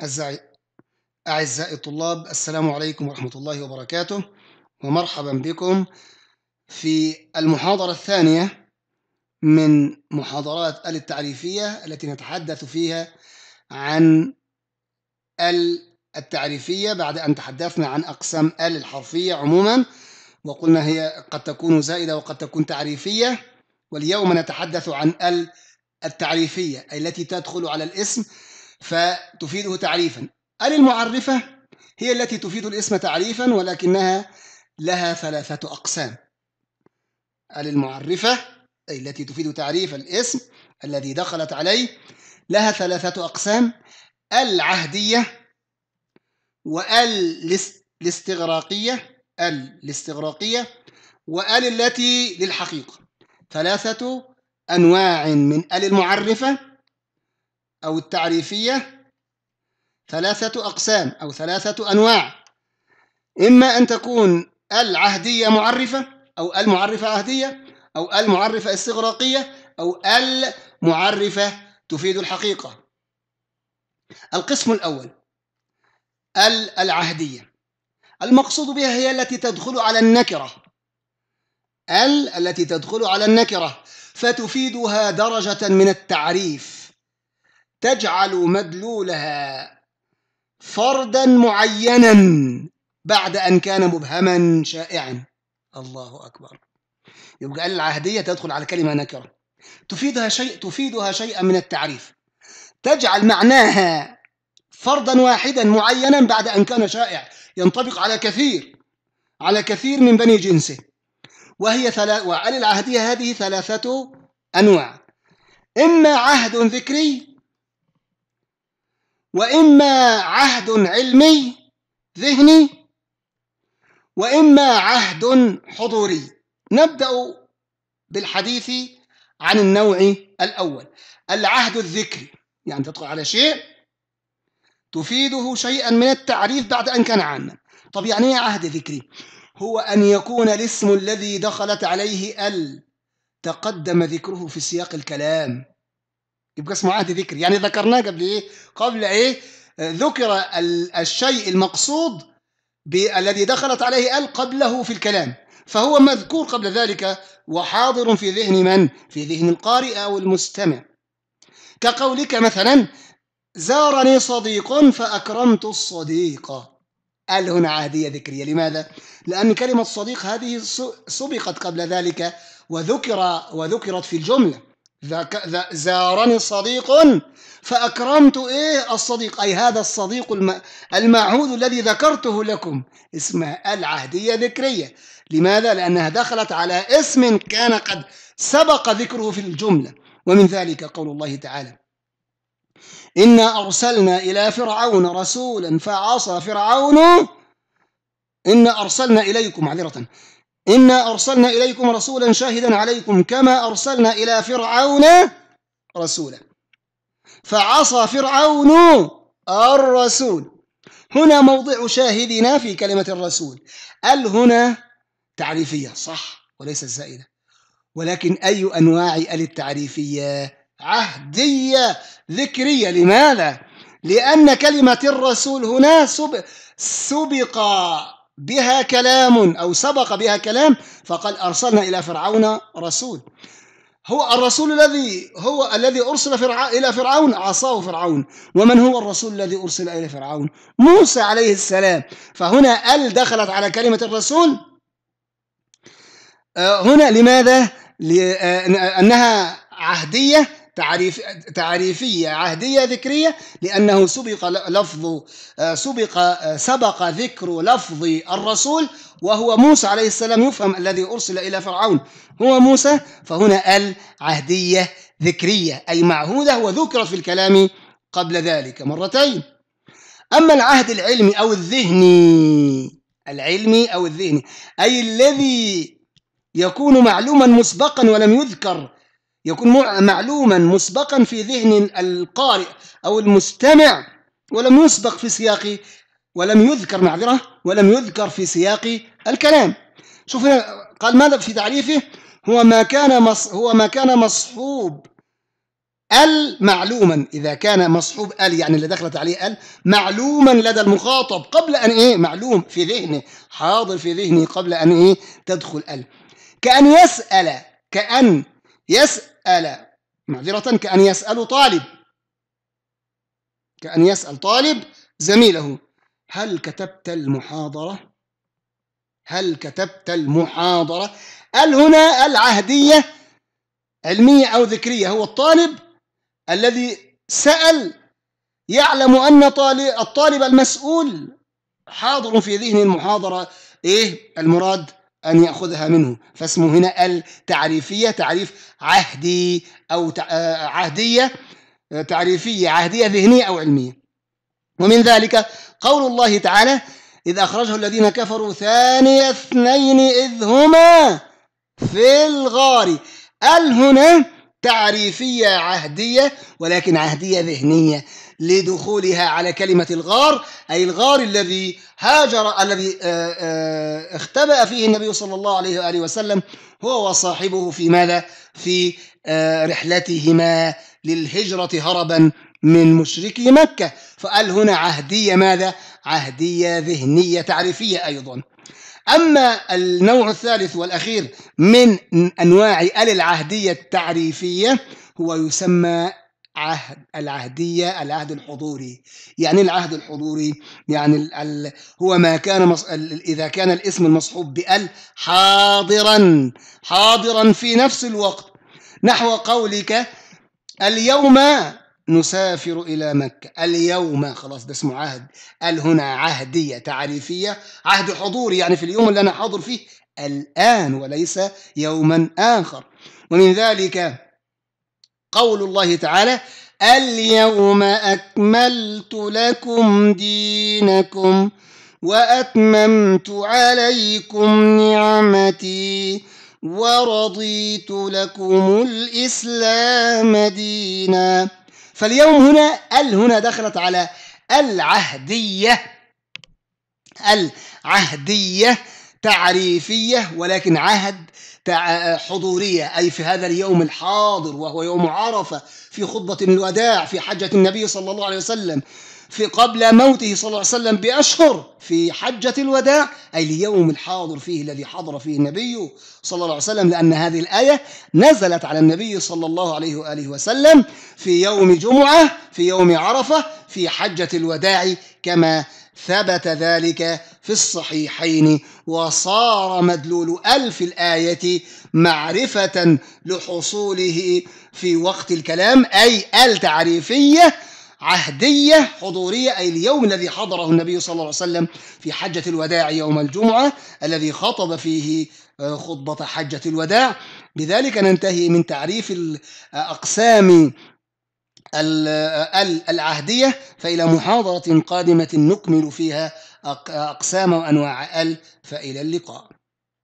أعزائي الطلاب السلام عليكم ورحمة الله وبركاته ومرحبا بكم في المحاضرة الثانية من محاضرات آل التعريفية التي نتحدث فيها عن آل التعريفية بعد أن تحدثنا عن أقسام آل الحرفية عموما وقلنا هي قد تكون زائدة وقد تكون تعريفية واليوم نتحدث عن آل التعريفية التي تدخل على الاسم فتفيده تعريفا ال المعرفة هي التي تفيد الاسم تعريفا ولكنها لها ثلاثة أقسام ال المعرفة أي التي تفيد تعريف الاسم الذي دخلت عليه لها ثلاثة أقسام العهدية وال الاستغراقية الاستغراقية وال التي للحقيقة ثلاثة أنواع من ال المعرفة أو التعريفية ثلاثة أقسام أو ثلاثة أنواع إما أن تكون العهدية معرفة أو المعرفة عهدية أو المعرفة استغراقية أو المعرفة تفيد الحقيقة القسم الأول العهدية المقصود بها هي التي تدخل على النكرة ال التي تدخل على النكرة فتفيدها درجة من التعريف تجعل مدلولها فردا معينا بعد أن كان مبهما شائعا الله أكبر يبقى العهدية تدخل على كلمة نكرة تفيدها شيء تفيدها شيئا من التعريف تجعل معناها فردا واحدا معينا بعد أن كان شائع ينطبق على كثير على كثير من بني جنسه وهي ثلاث وعلى العهدية هذه ثلاثة أنواع إما عهد ذكري وإما عهد علمي ذهني وإما عهد حضوري نبدأ بالحديث عن النوع الأول العهد الذكري يعني تدخل على شيء تفيده شيئا من التعريف بعد أن كان عاما طب يعني إيه عهد ذكري؟ هو أن يكون الاسم الذي دخلت عليه ال تقدم ذكره في سياق الكلام يبقى اسمه عهد ذكر يعني ذكرناه قبل ايه قبل ايه ذكر الشيء المقصود الذي دخلت عليه ال قبله في الكلام فهو مذكور قبل ذلك وحاضر في ذهن من في ذهن القارئ او المستمع كقولك مثلا زارني صديق فاكرمت الصديق ال هنا عهديه ذكريه لماذا لان كلمه صديق هذه سبقت قبل ذلك وذكر وذكرت في الجمله ذاك ذا زارني صديق فأكرمت إيه الصديق أي هذا الصديق الم... المعهود الذي ذكرته لكم اسمها العهدية ذكرية لماذا؟ لأنها دخلت على اسم كان قد سبق ذكره في الجملة ومن ذلك قول الله تعالى إنا أرسلنا إلى فرعون رسولا فعصى فرعون إنا أرسلنا إليكم معذرة إنا أرسلنا إليكم رسولا شاهدا عليكم كما أرسلنا إلى فرعون رسولا فعصى فرعون الرسول هنا موضع شاهدنا في كلمة الرسول ال هنا تعريفية صح وليس زائدة ولكن أي أنواع ال التعريفية عهدية ذكرية لماذا؟ لأن كلمة الرسول هنا سبق بها كلام أو سبق بها كلام فقد أرسلنا إلى فرعون رسول هو الرسول الذي هو الذي أرسل فرع... إلى فرعون عصاه فرعون ومن هو الرسول الذي أرسل إلى فرعون موسى عليه السلام فهنا ال دخلت على كلمة الرسول آه، هنا لماذا؟ لأنها آه، عهدية تعريف تعريفية عهدية ذكرية لأنه سبق لفظ آه، سبق آه، سبق ذكر لفظ الرسول وهو موسى عليه السلام يفهم الذي أرسل إلى فرعون هو موسى فهنا العهدية ذكرية أي معهودة وذكر في الكلام قبل ذلك مرتين أما العهد العلمي أو الذهني العلمي أو الذهني أي الذي يكون معلوما مسبقا ولم يذكر يكون معلوما مسبقا في ذهن القارئ أو المستمع ولم يسبق في سياق ولم يذكر معذرة ولم يذكر في سياق الكلام شوف قال ماذا في تعريفه هو ما كان مص هو ما كان مصحوب ال معلوما اذا كان مصحوب ال يعني اللي دخلت عليه ال معلوما لدى المخاطب قبل ان ايه معلوم في ذهنه حاضر في ذهنه قبل ان ايه تدخل ال كان يسال كان يسأل معذرة كأن يسأل طالب كأن يسأل طالب زميله هل كتبت المحاضرة؟ هل كتبت المحاضرة؟ ال هنا العهدية علمية أو ذكرية هو الطالب الذي سأل يعلم أن الطالب المسؤول حاضر في ذهن المحاضرة إيه المراد أن يأخذها منه فاسمه هنا التعريفية تعريف عهدي أو آه، عهدية آه، تعريفية عهدية ذهنية أو علمية ومن ذلك قول الله تعالى إذ أخرجه الذين كفروا ثاني اثنين إذ هما في الغار ال هنا تعريفية عهدية ولكن عهدية ذهنية لدخولها على كلمة الغار أي الغار الذي هاجر الذي آه، آه، اختبأ فيه النبي صلى الله عليه وآله وسلم هو وصاحبه في ماذا؟ في آه، رحلتهما للهجرة هربا من مشركي مكة فقال هنا عهدية ماذا؟ عهدية ذهنية تعريفية أيضا أما النوع الثالث والأخير من أنواع العهدية التعريفية هو يسمى عهد العهدية العهد الحضوري يعني إيه العهد الحضوري يعني ال ال هو ما كان مص إذا كان الاسم المصحوب بأل حاضرا حاضرا في نفس الوقت نحو قولك اليوم نسافر إلى مكة اليوم خلاص ده اسمه عهد ال هنا عهدية تعريفية عهد حضوري يعني في اليوم اللي أنا حاضر فيه الآن وليس يوما آخر ومن ذلك قول الله تعالى اليوم أكملت لكم دينكم وأتممت عليكم نعمتي ورضيت لكم الإسلام دينا فاليوم هنا ال هنا دخلت على العهدية العهدية تعريفية ولكن عهد حضورية أي في هذا اليوم الحاضر وهو يوم عرفة في خطبة الوداع في حجة النبي صلى الله عليه وسلم في قبل موته صلى الله عليه وسلم بأشهر في حجة الوداع أي اليوم الحاضر فيه الذي حضر فيه النبي صلى الله عليه وسلم لأن هذه الآية نزلت على النبي صلى الله عليه وآله وسلم في يوم جمعة في يوم عرفة في حجة الوداع كما ثبت ذلك في الصحيحين وصار مدلول ألف الآية معرفة لحصوله في وقت الكلام أي التعريفية عهدية حضورية أي اليوم الذي حضره النبي صلى الله عليه وسلم في حجة الوداع يوم الجمعة الذي خطب فيه آه، خطبة حجة الوداع بذلك ننتهي من تعريف أقسام العهدية فإلى محاضرة قادمة نكمل فيها أقسام وأنواع ال فإلى اللقاء